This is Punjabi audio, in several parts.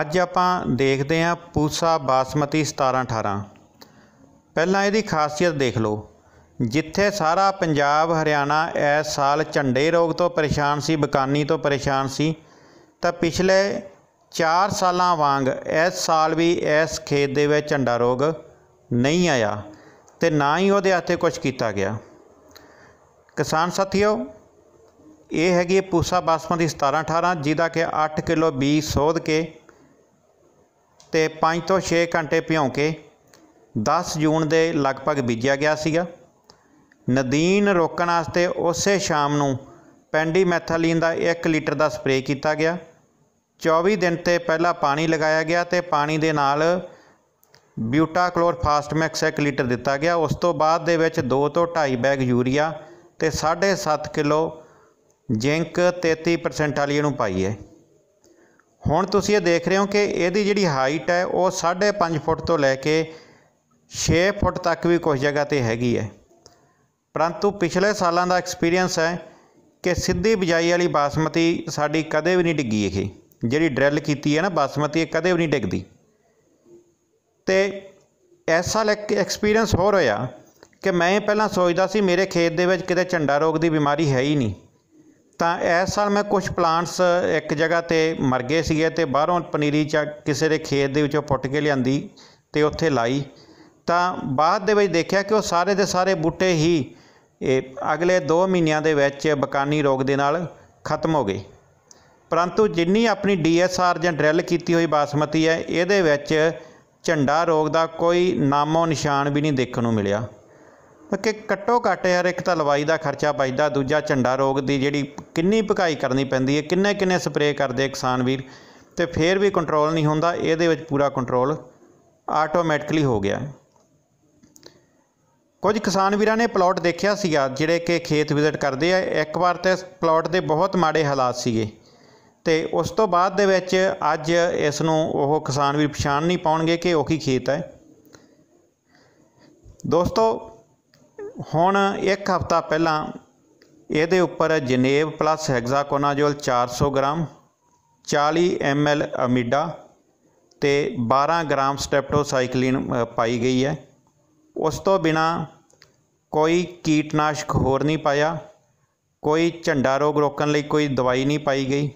ਅੱਜ ਆਪਾਂ ਦੇਖਦੇ ਹਾਂ ਪੂਸਾ ਬਾਸਮਤੀ 1718 ਪਹਿਲਾਂ ਇਹਦੀ ਖਾਸੀਅਤ ਦੇਖ ਲਓ ਜਿੱਥੇ ਸਾਰਾ ਪੰਜਾਬ ਹਰਿਆਣਾ ਇਸ ਸਾਲ ਝੰਡੇ ਰੋਗ ਤੋਂ ਪਰੇਸ਼ਾਨ ਸੀ ਬਕਾਨੀ ਤੋਂ ਪਰੇਸ਼ਾਨ ਸੀ ਤਾਂ ਪਿਛਲੇ 4 ਸਾਲਾਂ ਵਾਂਗ ਇਸ ਸਾਲ ਵੀ ਇਸ ਖੇਤ ਦੇ ਵਿੱਚ ਝੰਡਾ ਰੋਗ ਨਹੀਂ ਆਇਆ ਤੇ ਨਾ ਹੀ ਉਹਦੇ ਹੱਥੇ ਕੁਝ ਕੀਤਾ ਗਿਆ ਕਿਸਾਨ ਸਾਥੀਓ ਇਹ ਹੈਗੀ ਪੂਸਾ ਬਾਸਮਤੀ 1718 ਜਿਹਦਾ ਕਿ 8 ਕਿਲੋ ਬੀਜ ਸੋਧ ਕੇ ਤੇ 5 ਤੋਂ 6 ਘੰਟੇ ਭਿਉਂ ਕੇ 10 ਜੂਨ ਦੇ ਲਗਭਗ ਬੀਜਿਆ ਗਿਆ ਸੀਗਾ ਨਦੀਨ ਰੋਕਣ ਵਾਸਤੇ ਉਸੇ ਸ਼ਾਮ ਨੂੰ ਪੈਂਡੀ ਮੈਥਾਲੀਨ ਦਾ 1 ਲੀਟਰ ਦਾ ਸਪਰੇਅ ਕੀਤਾ ਗਿਆ 24 ਦਿਨ ਤੇ ਪਹਿਲਾ ਪਾਣੀ ਲਗਾਇਆ ਗਿਆ ਤੇ ਪਾਣੀ ਦੇ ਨਾਲ ਬਿਊਟਾ ਕਲੋਰ ਮੈਕਸ 1 ਲੀਟਰ ਦਿੱਤਾ ਗਿਆ ਉਸ ਤੋਂ ਬਾਅਦ ਦੇ ਵਿੱਚ 2 ਤੋਂ 2.5 ਬੈਗ ਯੂਰੀਆ ਤੇ 7.5 ਕਿਲੋ ਜ਼ਿੰਕ 33% ਵਾਲੀ ਨੂੰ ਪਾਈਏ ਹੁਣ ਤੁਸੀਂ ਇਹ ਦੇਖ ਰਹੇ ਹੋ ਕਿ ਇਹਦੀ ਜਿਹੜੀ ਹਾਈਟ ਹੈ ਉਹ 5.5 ਫੁੱਟ ਤੋਂ ਲੈ ਕੇ 6 ਫੁੱਟ ਤੱਕ ਵੀ ਕੁਝ ਜਗ੍ਹਾ ਤੇ ਹੈਗੀ ਹੈ ਪਰੰਤੂ ਪਿਛਲੇ ਸਾਲਾਂ ਦਾ ਐਕਸਪੀਰੀਅੰਸ ਹੈ ਕਿ ਸਿੱਧੀ ਬਿਜਾਈ ਵਾਲੀ ਬਾਸਮਤੀ ਸਾਡੀ ਕਦੇ ਵੀ ਨਹੀਂ ਡਿੱਗੀ ਇਹ ਜਿਹੜੀ ਡ੍ਰਿਲ ਕੀਤੀ ਹੈ ਨਾ ਬਾਸਮਤੀ ਇਹ ਕਦੇ ਵੀ ਨਹੀਂ ਡਿੱਗਦੀ ਤੇ ਐਸਾ ਲੱਗ ਐਕਸਪੀਰੀਅੰਸ ਹੋ ਰਿਹਾ ਕਿ ਮੈਂ ਪਹਿਲਾਂ ਸੋਚਦਾ ਸੀ ਮੇਰੇ ਖੇਤ ਦੇ ਵਿੱਚ ਕਿਤੇ ਝੰਡਾ ਰੋਗ ਦੀ ਬਿਮਾਰੀ ਹੈ ਹੀ ਨਹੀਂ ਤਾਂ ਇਸ ਸਾਲ ਮੈਂ ਕੁਝ ਪਲਾਂਟਸ ਇੱਕ ਜਗ੍ਹਾ ਤੇ ਮਰ ਗਏ ਸੀਗੇ ਤੇ ਬਾਹਰੋਂ ਪਨੀਰੀ ਚ ਕਿਸੇ ਦੇ ਖੇਤ ਦੇ ਵਿੱਚੋਂ ਪੁੱਟ ਕੇ ਲਿਆਂਦੀ ਤੇ ਉੱਥੇ ਲਾਈ ਤਾਂ ਬਾਅਦ ਦੇ ਵਿੱਚ ਦੇਖਿਆ ਕਿ ਉਹ ਸਾਰੇ ਦੇ ਸਾਰੇ ਬੂਟੇ ਹੀ ਇਹ ਅਗਲੇ 2 ਮਹੀਨਿਆਂ ਦੇ ਵਿੱਚ ਬਕਾਨੀ ਰੋਗ ਦੇ ਨਾਲ ਖਤਮ ਹੋ ਗਏ ਪਰੰਤੂ ਜਿੰਨੀ ਆਪਣੀ ਡੀਐਸਆਰ ਜਾਂ ਡ੍ਰਿਲ ਕੀਤੀ ਹੋਈ ਬਾਸਮਤੀ ਹੈ ਇਹਦੇ ਵਿੱਚ ਝੰਡਾ ਰੋਗ ਦਾ ਕੋਈ ਨਾਮੋ ਨਿਸ਼ਾਨ ਵੀ ਨਹੀਂ ਦੇਖਣ ਨੂੰ ਮਿਲਿਆ ਕਿ ਘੱਟੋ ਘੱਟ ਯਾਰ ਇੱਕ ਤਾਂ ਲਵਾਈ ਦਾ ਖਰਚਾ ਬਚਦਾ ਦੂਜਾ ਝੰਡਾ ਰੋਗ ਦੀ ਜਿਹੜੀ ਕਿੰਨੀ ਪਕਾਈ ਕਰਨੀ ਪੈਂਦੀ ਹੈ ਕਿੰਨੇ ਕਿੰਨੇ ਸਪਰੇਅ ਕਰਦੇ ਕਿਸਾਨ ਵੀਰ ਤੇ ਫੇਰ ਵੀ ਕੰਟਰੋਲ ਨਹੀਂ ਹੁੰਦਾ ਇਹਦੇ ਵਿੱਚ ਪੂਰਾ ਕੰਟਰੋਲ ਆਟੋਮੈਟਿਕਲੀ ਹੋ ਗਿਆ ਕੁਝ ਕਿਸਾਨ ਵੀਰਾਂ ਨੇ ਪਲਾਟ ਦੇਖਿਆ ਸੀਗਾ ਜਿਹੜੇ ਕਿ ਖੇਤ ਵਿਜ਼ਿਟ ਕਰਦੇ ਆ ਇੱਕ ਵਾਰ ਤੇ ਪਲਾਟ ਦੇ ਬਹੁਤ ਮਾੜੇ ਹਾਲਾਤ ਸੀਗੇ ਤੇ ਉਸ ਤੋਂ ਬਾਅਦ ਦੇ ਵਿੱਚ ਅੱਜ ਇਸ ਨੂੰ ਉਹ ਕਿਸਾਨ ਵੀ ਪਛਾਣ ਨਹੀਂ ਪਾਉਣਗੇ ਕਿ ਉਹ ਕੀ ਖੇਤ ਹੈ ਦੋਸਤੋ ਹੁਣ ਇੱਕ ਹਫ਼ਤਾ ਪਹਿਲਾਂ ਇਹਦੇ ਉੱਪਰ ਜਨੇਵ ਪਲੱਸ ਹੈਗਜ਼ਾਕੋਨਾਜੋਲ 400 ਗ੍ਰਾਮ 40 ml ਅਮੀਡਾ ਤੇ 12 ਗ੍ਰਾਮ ਸਟੈਪਟੋਸਾਈਕਲਿਨ ਪਾਈ ਗਈ ਹੈ ਉਸ ਤੋਂ ਬਿਨਾ ਕੋਈ ਕੀਟਨਾਸ਼ਕ ਹੋਰ ਨਹੀਂ ਪਾਇਆ ਕੋਈ ਝੰਡਾ ਰੋਗ ਰੋਕਣ ਲਈ ਕੋਈ ਦਵਾਈ ਨਹੀਂ ਪਾਈ ਗਈ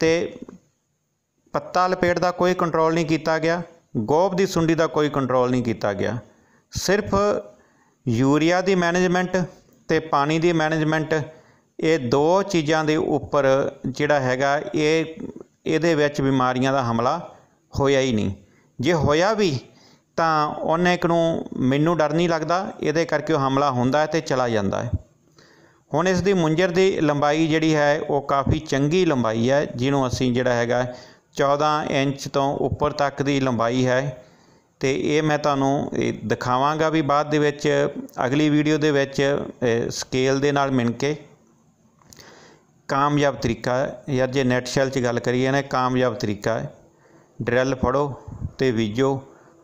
ਤੇ ਪੱਤਾ ਲਪੇਟ ਦਾ ਕੋਈ ਕੰਟਰੋਲ ਨਹੀਂ ਕੀਤਾ ਗਿਆ ਗੋਬ ਦੀ ਸੁੰਡੀ ਦਾ ਕੋਈ ਕੰਟਰੋਲ ਨਹੀਂ ਕੀਤਾ ਗਿਆ ਸਿਰਫ ਯੂਰੀਆ ਦੀ ਮੈਨੇਜਮੈਂਟ ਤੇ ਪਾਣੀ ਦੀ ਮੈਨੇਜਮੈਂਟ ਇਹ ਦੋ ਚੀਜ਼ਾਂ ਦੇ ਉੱਪਰ ਜਿਹੜਾ ਹੈਗਾ ਇਹ ਇਹਦੇ ਵਿੱਚ ਬਿਮਾਰੀਆਂ ਦਾ ਹਮਲਾ ਹੋਇਆ ਹੀ ਨਹੀਂ ਜੇ ਹੋਇਆ ਵੀ ਤਾਂ ਉਹਨੇ ਇੱਕ ਨੂੰ ਮੈਨੂੰ ਡਰ ਨਹੀਂ ਲੱਗਦਾ ਇਹਦੇ ਕਰਕੇ ਉਹ ਹਮਲਾ ਹੁੰਦਾ ਹੈ ਤੇ ਚਲਾ ਜਾਂਦਾ ਹੈ ਹੁਣ ਇਸ ਦੀ ਮੁੰਜਰ ਦੀ ਲੰਬਾਈ ਜਿਹੜੀ ਹੈ ਉਹ ਕਾਫੀ ਚੰਗੀ ਲੰਬਾਈ ਹੈ ਜਿਹਨੂੰ ਅਸੀਂ ਜਿਹੜਾ ਹੈਗਾ 14 ਇੰਚ ਤੋਂ ਉੱਪਰ ਤੱਕ ਦੀ ਲੰਬਾਈ ਹੈ ਤੇ ਇਹ ਮੈਂ ਤੁਹਾਨੂੰ ਇਹ ਦਿਖਾਵਾਂਗਾ ਵੀ ਬਾਅਦ ਦੇ ਵਿੱਚ ਅਗਲੀ ਵੀਡੀਓ ਦੇ ਵਿੱਚ ਸਕੇਲ ਦੇ ਨਾਲ ਮਿਣ ਕੇ ਕਾਮਯਾਬ ਤਰੀਕਾ ਯਾਰ ਜੇ ਨੈਟ ਸ਼ੈਲ 'ਚ ਗੱਲ ਕਰੀਏ ਨਾ ਕਾਮਯਾਬ ਤਰੀਕਾ ਹੈ ਡਰਿਲ ਫੜੋ ਤੇ ਵੀਜੋ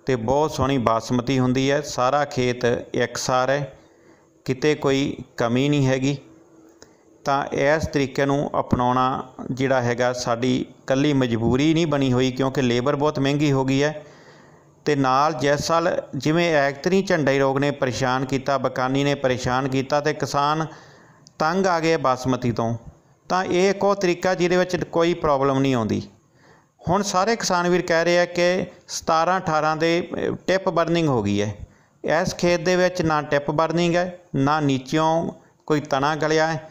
ਤੇ ਬਹੁਤ ਸੋਹਣੀ ਬਾਸਮਤੀ ਹੁੰਦੀ ਹੈ ਸਾਰਾ ਖੇਤ ਸਾਰ ਹੈ ਕਿਤੇ ਕੋਈ ਕਮੀ ਨਹੀਂ ਹੈਗੀ ਤਾਂ ਇਸ ਤਰੀਕੇ ਨੂੰ ਅਪਣਾਉਣਾ ਜਿਹੜਾ ਹੈਗਾ ਸਾਡੀ ਕੱਲੀ ਮਜਬੂਰੀ ਨਹੀਂ ਬਣੀ ਹੋਈ ਕਿਉਂਕਿ ਲੇਬਰ ਬਹੁਤ ਮਹਿੰਗੀ ਹੋ ਗਈ ਹੈ ਤੇ ਨਾਲ ਜੈਸਲ ਜਿਵੇਂ ਐਕਤਰੀ ਝੰਡੇ ਰੋਗ ਨੇ ਪਰੇਸ਼ਾਨ ਕੀਤਾ ਬਕਾਨੀ ਨੇ ਪਰੇਸ਼ਾਨ ਕੀਤਾ ਤੇ ਕਿਸਾਨ ਤੰਗ ਆ ਗਏ ਬਾਸਮਤੀ ਤੋਂ ਤਾਂ ਇਹ ਕੋ ਤਰੀਕਾ ਜਿਹਦੇ ਵਿੱਚ ਕੋਈ ਪ੍ਰੋਬਲਮ ਨਹੀਂ ਆਉਂਦੀ ਹੁਣ ਸਾਰੇ ਕਿਸਾਨ ਵੀਰ ਕਹਿ ਰਹੇ ਆ ਕਿ 17 18 ਦੇ ਟਿਪ ਬਰਨਿੰਗ ਹੋ ਗਈ ਹੈ ਇਸ ਖੇਤ ਦੇ ਵਿੱਚ ਨਾ ਟਿਪ ਬਰਨਿੰਗ ਹੈ ਨਾ ਨੀਚਿਓਂ ਕੋਈ ਤਣਾ ਗਲਿਆ ਹੈ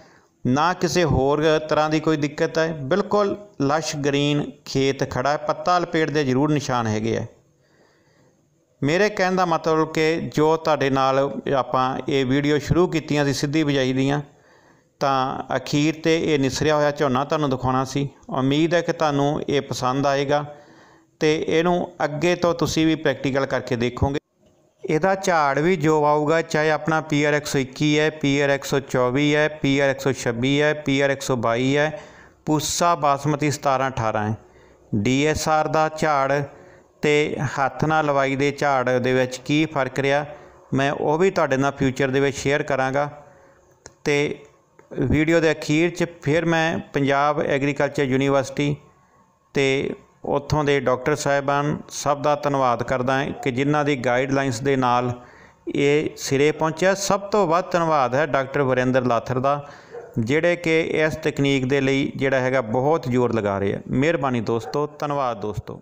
ਨਾ ਕਿਸੇ ਹੋਰ ਤਰ੍ਹਾਂ ਦੀ ਕੋਈ ਦਿੱਕਤ ਹੈ ਬਿਲਕੁਲ ਲਸ਼ ਗ੍ਰੀਨ ਖੇਤ ਖੜਾ ਹੈ ਪੱਤਾ ਲਪੇੜ ਦੇ ਜ਼ਰੂਰ ਨਿਸ਼ਾਨ ਹੈਗੇ ਆ ਮੇਰੇ ਕਹਿਣ ਦਾ ਮਤਲਬ ਕਿ ਜੋ ਤੁਹਾਡੇ ਨਾਲ ਆਪਾਂ ਇਹ ਵੀਡੀਓ ਸ਼ੁਰੂ ਕੀਤੀਆਂ ਸੀ ਸਿੱਧੀ ਬਜਾਈ ਦੀਆਂ ਤਾਂ ਅਖੀਰ ਤੇ ਇਹ ਨਿਸਰਿਆ ਹੋਇਆ ਝੋਨਾ ਤੁਹਾਨੂੰ ਦਿਖਾਉਣਾ ਸੀ ਉਮੀਦ ਹੈ ਕਿ ਤੁਹਾਨੂੰ ਇਹ ਪਸੰਦ ਆਏਗਾ ਤੇ ਇਹਨੂੰ ਅੱਗੇ ਤੋਂ ਤੁਸੀਂ ਵੀ ਪ੍ਰੈਕਟੀਕਲ ਕਰਕੇ ਦੇਖੋਗੇ ਇਹਦਾ ਝਾੜ ਵੀ ਜੋ ਆਊਗਾ ਚਾਹੇ ਆਪਣਾ ਪੀਆਰ 121 ਹੈ ਪੀਆਰ 124 ਹੈ ਪੀਆਰ 126 ਹੈ ਪੀਆਰ 122 ਹੈ ਪੂਸਾ ਬਾਸਮਤੀ 17 18 ਹੈ ਡੀਐਸਆਰ ਦਾ ਝਾੜ ਤੇ ਹੱਥ ਨਾਲ ਲਵਾਈ ਦੇ ਝਾੜ ਦੇ ਵਿੱਚ ਕੀ ਫਰਕ ਰਿਹਾ ਮੈਂ ਉਹ ਵੀ ਤੁਹਾਡੇ ਨਾਲ ਫਿਊਚਰ ਦੇ ਵਿੱਚ ਸ਼ੇਅਰ ਕਰਾਂਗਾ ਤੇ ਵੀਡੀਓ ਦੇ ਅਖੀਰ 'ਚ ਫਿਰ ਮੈਂ ਪੰਜਾਬ ਐਗਰੀਕਲਚਰ ਯੂਨੀਵਰਸਿਟੀ ਤੇ ਉੱਥੋਂ ਦੇ ਡਾਕਟਰ ਸਾਹਿਬਾਨ ਸਭ ਦਾ ਧੰਨਵਾਦ ਕਰਦਾ ਹਾਂ ਕਿ ਜਿਨ੍ਹਾਂ ਦੀ ਗਾਈਡਲਾਈਨਸ ਦੇ ਨਾਲ ਇਹ ਸਿਰੇ ਪਹੁੰਚਿਆ ਸਭ ਤੋਂ ਵੱਧ ਧੰਨਵਾਦ ਹੈ ਡਾਕਟਰ ਵਰਿੰਦਰ ਲਾਥਰ ਦਾ ਜਿਹੜੇ ਕਿ ਇਸ ਤਕਨੀਕ ਦੇ ਲਈ ਜਿਹੜਾ ਹੈਗਾ ਬਹੁਤ ਜ਼ੋਰ ਲਗਾ ਰਹੇ ਆ ਮਿਹਰਬਾਨੀ ਦੋਸਤੋ ਧੰਨਵਾਦ ਦੋਸਤੋ